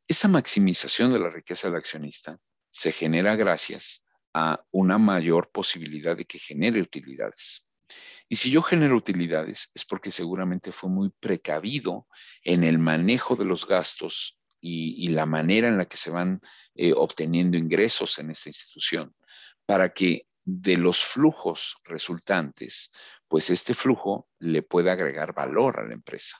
Esa maximización de la riqueza del accionista se genera gracias a una mayor posibilidad de que genere utilidades. Y si yo genero utilidades es porque seguramente fue muy precavido en el manejo de los gastos y, la manera en la que se van eh, obteniendo ingresos en esta institución, para que de los flujos resultantes, pues este flujo le pueda agregar valor a la empresa.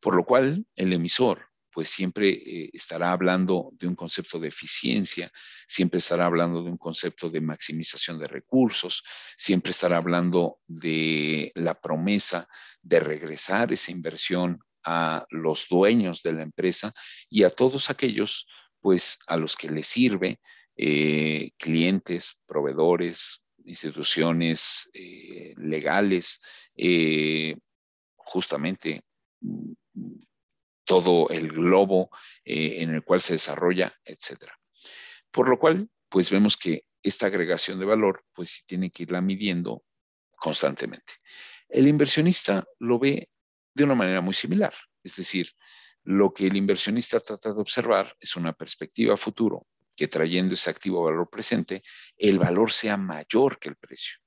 Por lo cual, el emisor pues siempre eh, estará hablando de un concepto de eficiencia, siempre estará hablando de un concepto de maximización de recursos, siempre estará hablando de la promesa de regresar esa inversión a los dueños de la empresa y a todos aquellos, pues, a los que le sirve, eh, clientes, proveedores, instituciones eh, legales, eh, justamente mm, todo el globo en el cual se desarrolla, etcétera. Por lo cual, pues vemos que esta agregación de valor, pues tiene que irla midiendo constantemente. El inversionista lo ve de una manera muy similar. Es decir, lo que el inversionista trata de observar es una perspectiva futuro que trayendo ese activo valor presente, el valor sea mayor que el precio.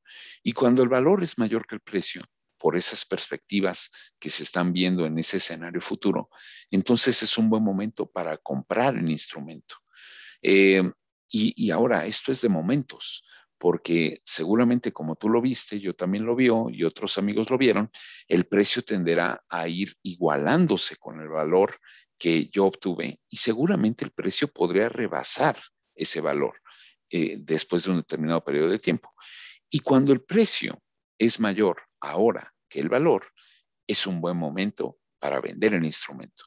Y cuando el valor es mayor que el precio, por esas perspectivas que se están viendo en ese escenario futuro, entonces es un buen momento para comprar el instrumento. Eh, y, y ahora, esto es de momentos porque seguramente como tú lo viste, yo también lo vio y otros amigos lo vieron, el precio tenderá a ir igualándose con el valor que yo obtuve y seguramente el precio podría rebasar ese valor eh, después de un determinado periodo de tiempo. Y cuando el precio es mayor ahora que el valor, es un buen momento para vender el instrumento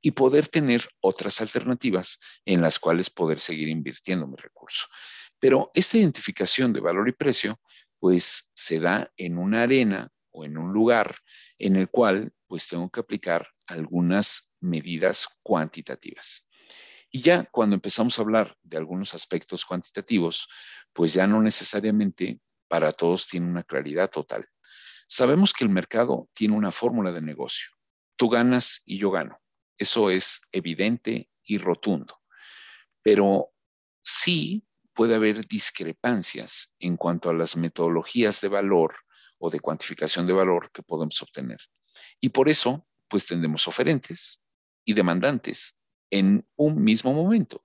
y poder tener otras alternativas en las cuales poder seguir invirtiendo mi recurso. Pero esta identificación de valor y precio, pues se da en una arena o en un lugar en el cual pues tengo que aplicar algunas medidas cuantitativas. Y ya cuando empezamos a hablar de algunos aspectos cuantitativos, pues ya no necesariamente para todos tiene una claridad total. Sabemos que el mercado tiene una fórmula de negocio. Tú ganas y yo gano. Eso es evidente y rotundo. Pero sí puede haber discrepancias en cuanto a las metodologías de valor o de cuantificación de valor que podemos obtener. Y por eso, pues tenemos oferentes y demandantes en un mismo momento,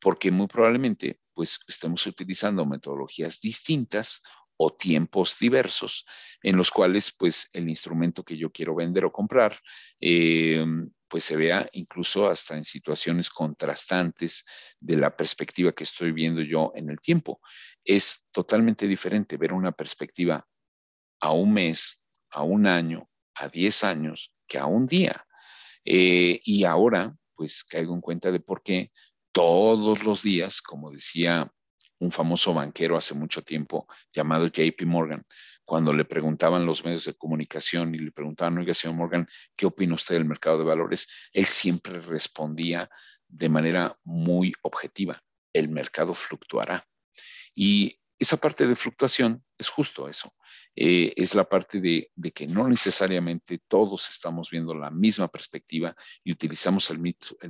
porque muy probablemente, pues estemos utilizando metodologías distintas o tiempos diversos en los cuales, pues, el instrumento que yo quiero vender o comprar eh, pues se vea incluso hasta en situaciones contrastantes de la perspectiva que estoy viendo yo en el tiempo. Es totalmente diferente ver una perspectiva a un mes, a un año, a 10 años que a un día. Eh, y ahora, pues caigo en cuenta de por qué todos los días, como decía un famoso banquero hace mucho tiempo llamado JP Morgan, cuando le preguntaban los medios de comunicación y le preguntaban, oiga, señor Morgan, ¿qué opina usted del mercado de valores? Él siempre respondía de manera muy objetiva, el mercado fluctuará. Y esa parte de fluctuación es justo eso. Eh, es la parte de, que no necesariamente todos estamos viendo la misma perspectiva y utilizamos el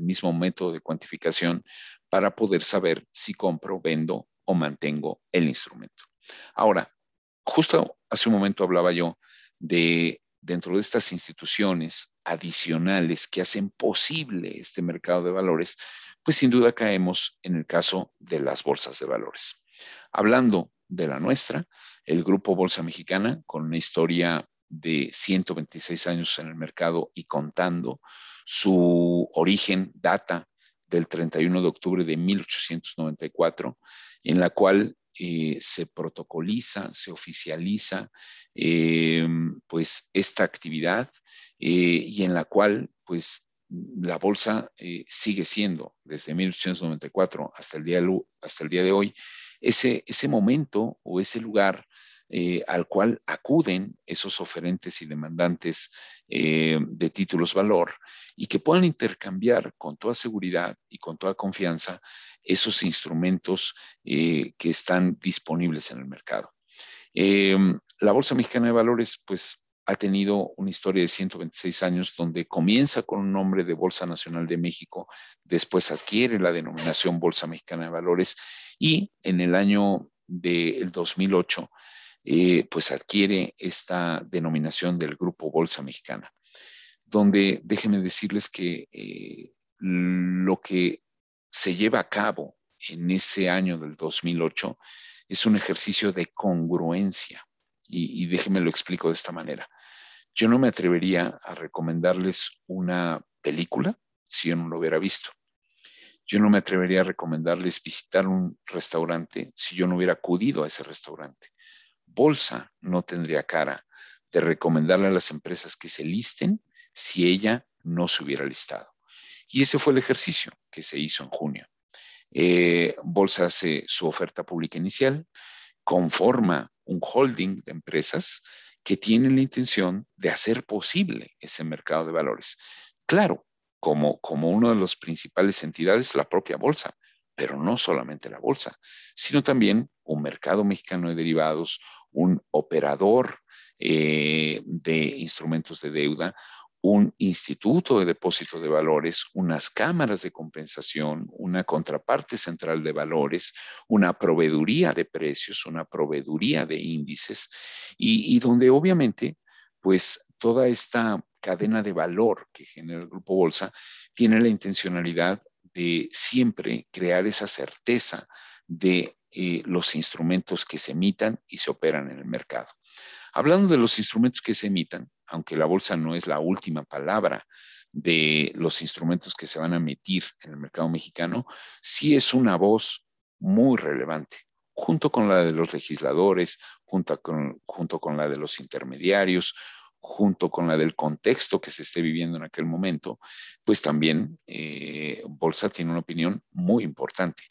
mismo método de cuantificación para poder saber si compro, vendo o mantengo el instrumento. Ahora, justo hace un momento hablaba yo de dentro de estas instituciones adicionales que hacen posible este mercado de valores, pues sin duda caemos en el caso de las bolsas de valores. Hablando de la nuestra, el Grupo Bolsa Mexicana, con una historia de 126 años en el mercado y contando, su origen data del 31 de octubre de 1894, en la cual eh, se protocoliza, se oficializa em, pues esta actividad eh, y en la cual pues la bolsa eh, sigue siendo desde 1894 hasta el día, hasta el día de hoy ese, ese momento o ese lugar eh, al cual acuden esos oferentes y demandantes eh, de títulos valor y que puedan intercambiar con toda seguridad y con toda confianza esos instrumentos eh, que están disponibles en el mercado. la Bolsa Mexicana de Valores, pues ha tenido una historia de 126 años donde comienza con un nombre de Bolsa Nacional de México, después adquiere la denominación Bolsa Mexicana de Valores y en el año del de 2008 eh, pues adquiere esta denominación del Grupo Bolsa Mexicana, donde déjenme decirles que eh, lo que se lleva a cabo en ese año del 2008 es un ejercicio de congruencia. y déjenme lo explico de esta manera. Yo no me atrevería a recomendarles una película si yo no lo hubiera visto. Yo no me atrevería a recomendarles visitar un restaurante si yo no hubiera acudido a ese restaurante bolsa no tendría cara de recomendarle a las empresas que se listen si ella no se hubiera listado. Y ese fue el ejercicio que se hizo en junio. Eh, bolsa hace su oferta pública inicial, conforma un holding de empresas que tienen la intención de hacer posible ese mercado de valores. Claro, como, como una de las principales entidades, la propia bolsa, pero no solamente la bolsa, sino también un mercado mexicano de derivados, un operador eh, de instrumentos de deuda, un instituto de depósito de valores, unas cámaras de compensación, una contraparte central de valores, una proveeduría de precios, una proveeduría de índices, y, y donde obviamente, pues toda esta cadena de valor que genera el grupo Bolsa tiene la intencionalidad de siempre crear esa certeza de eh, los instrumentos que se emitan y se operan en el mercado. Hablando de los instrumentos que se emitan, aunque la bolsa no es la última palabra de los instrumentos que se van a emitir en el mercado mexicano, sí es una voz muy relevante, junto con la de los legisladores, junto con la de los intermediarios, junto con la del contexto que se esté viviendo en aquel momento, pues también eh, Bolsa tiene una opinión muy importante.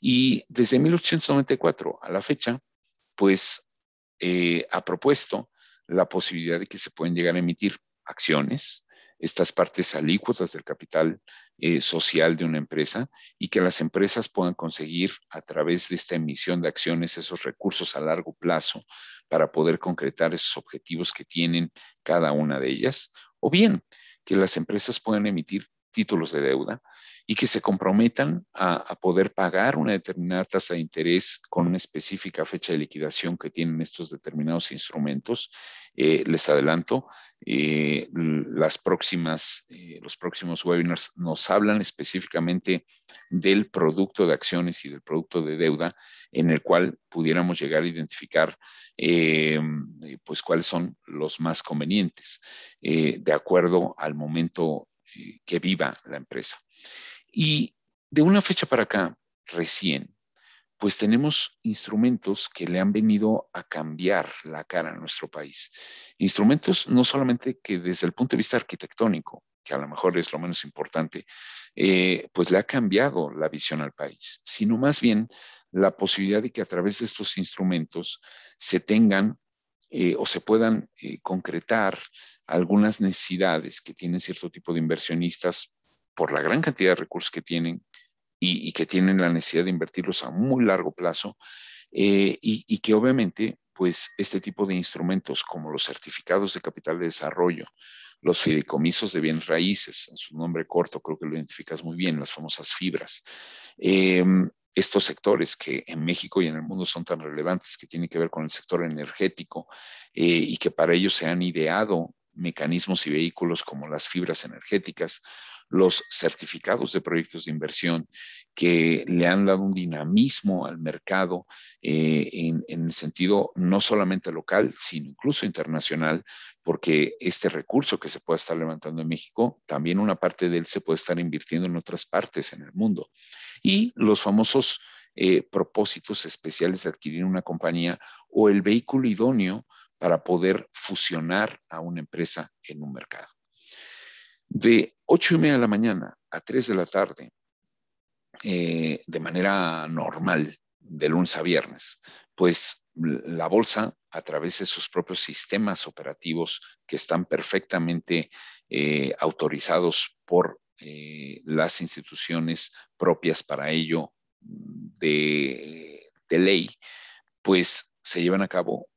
Y desde 1894 a la fecha, pues eh, ha propuesto la posibilidad de que se pueden llegar a emitir acciones, estas partes alícuotas del capital eh, social de una empresa y que las empresas puedan conseguir a través de esta emisión de acciones esos recursos a largo plazo para poder concretar esos objetivos que tienen cada una de ellas, o bien que las empresas puedan emitir títulos de deuda y que se comprometan a, poder pagar una determinada tasa de interés con una específica fecha de liquidación que tienen estos determinados instrumentos. Eh, les adelanto, eh, las próximas, eh, los próximos webinars nos hablan específicamente del producto de acciones y del producto de deuda en el cual pudiéramos llegar a identificar pues cuáles son los más convenientes de acuerdo al momento que viva la empresa. Y de una fecha para acá, recién, pues tenemos instrumentos que le han venido a cambiar la cara a nuestro país. Instrumentos no solamente que desde el punto de vista arquitectónico, que a lo mejor es lo menos importante, eh, pues le ha cambiado la visión al país, sino más bien la posibilidad de que a través de estos instrumentos se tengan eh, o se puedan eh, concretar algunas necesidades que tienen cierto tipo de inversionistas por la gran cantidad de recursos que tienen y, que tienen la necesidad de invertirlos a muy largo plazo eh, y, que obviamente pues este tipo de instrumentos como los certificados de capital de desarrollo, los fideicomisos de bienes raíces, en su nombre corto creo que lo identificas muy bien, las famosas fibras. Eh, estos sectores que en México y en el mundo son tan relevantes, que tienen que ver con el sector energético eh, y que para ellos se han ideado mecanismos y vehículos como las fibras energéticas los certificados de proyectos de inversión que le han dado un dinamismo al mercado eh, en, el sentido no solamente local, sino incluso internacional, porque este recurso que se puede estar levantando en México, también una parte de él se puede estar invirtiendo en otras partes en el mundo. Y los famosos eh, propósitos especiales de adquirir una compañía o el vehículo idóneo para poder fusionar a una empresa en un mercado de 8 y media de la mañana a 3 de la tarde, eh, de manera normal, de lunes a viernes, pues la bolsa, a través de sus propios sistemas operativos que están perfectamente eh, autorizados por eh, las instituciones propias para ello de ley, pues se llevan a cabo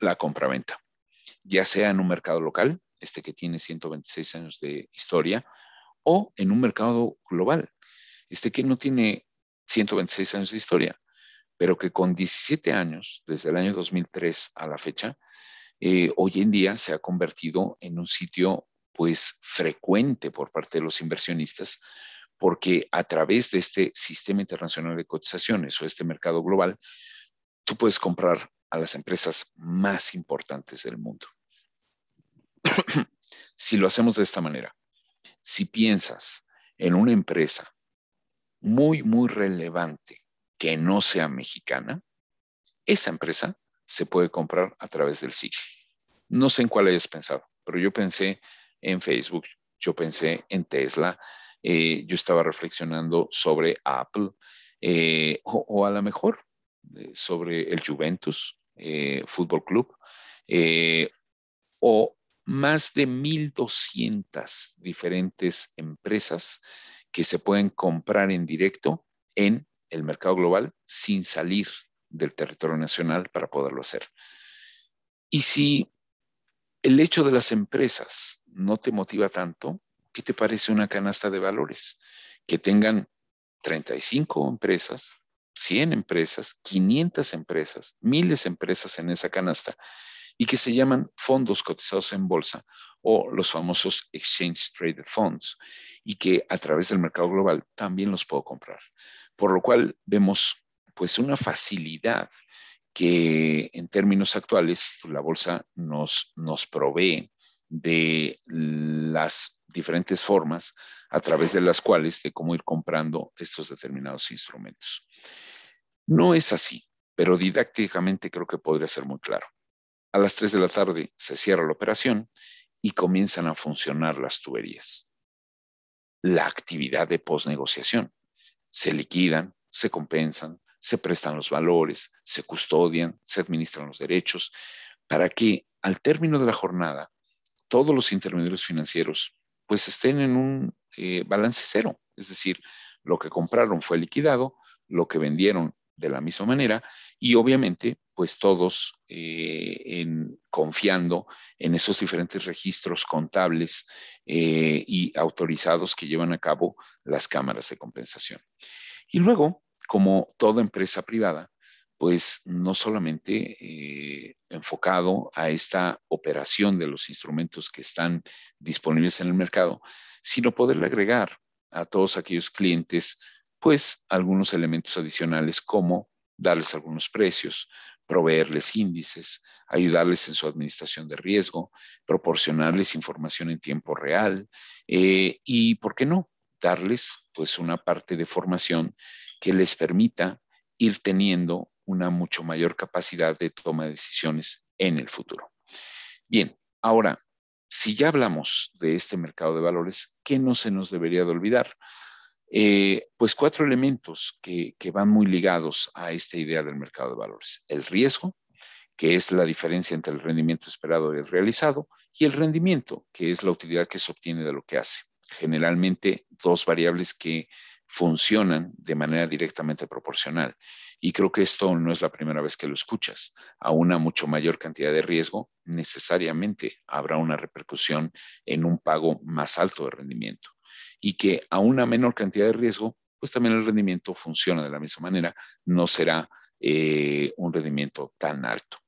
la compraventa, ya sea en un mercado local, este que tiene 126 años de historia, o en un mercado global, este que no tiene 126 años de historia, pero que con 17 años, desde el año 2003 a la fecha, eh, hoy en día se ha convertido en un sitio pues frecuente por parte de los inversionistas, porque a través de este sistema internacional de cotizaciones o este mercado global, tú puedes comprar a las empresas más importantes del mundo. si lo hacemos de esta manera, si piensas en una empresa muy, muy relevante que no sea mexicana, esa empresa se puede comprar a través del SIG. No sé en cuál hayas pensado, pero yo pensé en Facebook, yo pensé en Tesla, eh, yo estaba reflexionando sobre Apple eh, o, a lo mejor eh, sobre el Juventus Fútbol Club o más de 1.200 diferentes empresas que se pueden comprar en directo en el mercado global sin salir del territorio nacional para poderlo hacer. Y si el hecho de las empresas no te motiva tanto, ¿qué te parece una canasta de valores? Que tengan 35 empresas, 100 empresas, 500 empresas, miles de empresas en esa canasta y que se llaman fondos cotizados en bolsa o los famosos Exchange Traded Funds y que a través del mercado global también los puedo comprar. Por lo cual vemos pues una facilidad que en términos actuales pues, la bolsa nos, nos provee de las diferentes formas a través de las cuales de cómo ir comprando estos determinados instrumentos. No es así, pero didácticamente creo que podría ser muy claro. A las 3 de la tarde se cierra la operación y comienzan a funcionar las tuberías. La actividad de posnegociación. Se liquidan, se compensan, se prestan los valores, se custodian, se administran los derechos, para que al término de la jornada todos los intermediarios financieros pues estén en un eh, balance cero. Es decir, lo que compraron fue liquidado, lo que vendieron de la misma manera y obviamente pues todos eh, en, confiando en esos diferentes registros contables eh, y autorizados que llevan a cabo las cámaras de compensación. Y luego, como toda empresa privada, pues no solamente eh, enfocado a esta operación de los instrumentos que están disponibles en el mercado, sino poderle agregar a todos aquellos clientes pues algunos elementos adicionales como darles algunos precios, proveerles índices, ayudarles en su administración de riesgo, proporcionarles información en tiempo real eh, y, ¿por qué no?, darles pues una parte de formación que les permita ir teniendo una mucho mayor capacidad de toma de decisiones en el futuro. Bien, ahora, si ya hablamos de este mercado de valores, ¿qué no se nos debería de olvidar? Eh, pues cuatro elementos que, que, van muy ligados a esta idea del mercado de valores. El riesgo, que es la diferencia entre el rendimiento esperado y el realizado, y el rendimiento, que es la utilidad que se obtiene de lo que hace. Generalmente dos variables que funcionan de manera directamente proporcional. Y creo que esto no es la primera vez que lo escuchas. A una mucho mayor cantidad de riesgo, necesariamente habrá una repercusión en un pago más alto de rendimiento y que a una menor cantidad de riesgo, pues también el rendimiento funciona de la misma manera, no será eh, un rendimiento tan alto.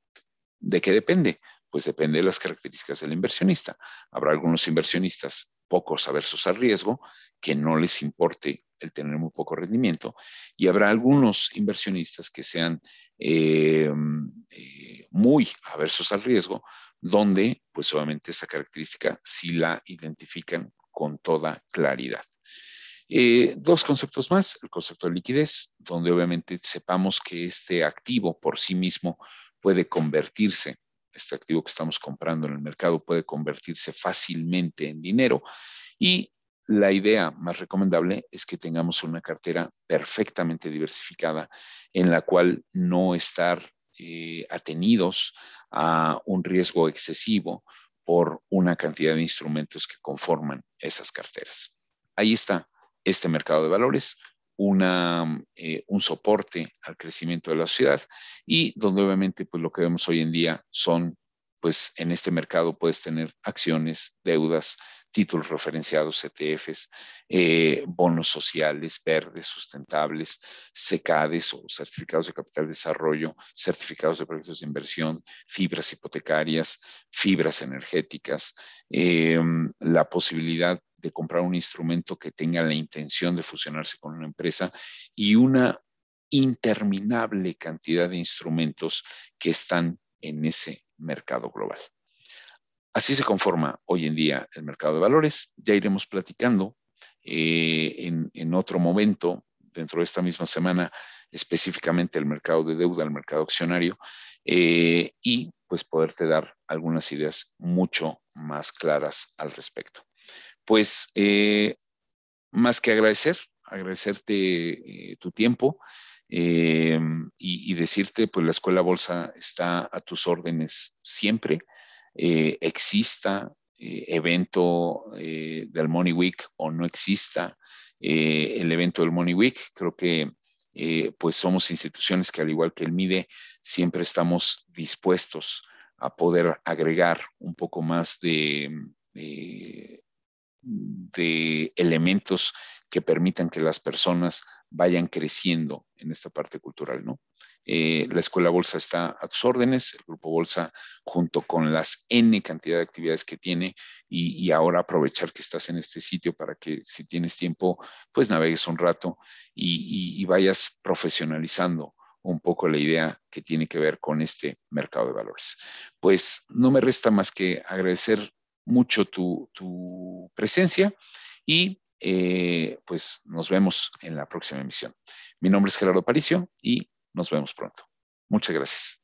¿De qué depende? Pues depende de las características del inversionista. Habrá algunos inversionistas pocos aversos al riesgo que no les importe el tener muy poco rendimiento y habrá algunos inversionistas que sean em, eh, muy aversos al riesgo donde pues obviamente esta característica sí la identifican con toda claridad. Eh, dos conceptos más, el concepto de liquidez, donde obviamente sepamos que este activo por sí mismo puede convertirse, este activo que estamos comprando en el mercado puede convertirse fácilmente en dinero. Y la idea más recomendable es que tengamos una cartera perfectamente diversificada en la cual no estar eh, atenidos a un riesgo excesivo por una cantidad de instrumentos que conforman esas carteras. Ahí está este mercado de valores, eh, un soporte al crecimiento de la ciudad y donde obviamente pues lo que vemos hoy en día son, pues en este mercado puedes tener acciones, deudas, títulos referenciados, CTFs, e eh, bonos sociales, verdes, sustentables, secades o certificados de capital de desarrollo, certificados de proyectos de inversión, fibras hipotecarias, fibras energéticas, em, la posibilidad de comprar un instrumento que tenga la intención de fusionarse con una empresa y una interminable cantidad de instrumentos que están en ese mercado global. Así se conforma hoy en día el mercado de valores. Ya iremos platicando eh, en, otro momento, dentro de esta misma semana, específicamente el mercado de deuda, el mercado accionario, eh, y pues poderte dar algunas ideas mucho más claras al respecto. Pues eh, más que agradecer, agradecerte tu tiempo. y, y, decirte, pues la Escuela Bolsa está a tus órdenes siempre. Eh, exista eh, evento eh, del Money Week o no exista el evento del Money Week. Creo que pues somos instituciones que al igual que el MIDE, siempre estamos dispuestos a poder agregar un poco más de, de elementos que permitan que las personas vayan creciendo en esta parte cultural, ¿no? Eh, la Escuela Bolsa está a tus órdenes, el Grupo Bolsa junto con las N cantidad de actividades que tiene y, ahora aprovechar que estás en este sitio para que si tienes tiempo, pues navegues un rato y, vayas profesionalizando un poco la idea que tiene que ver con este mercado de valores. Pues no me resta más que agradecer mucho tu, tu presencia y eh, pues nos vemos en la próxima emisión. Mi nombre es Gerardo Paricio y nos vemos pronto. Muchas gracias.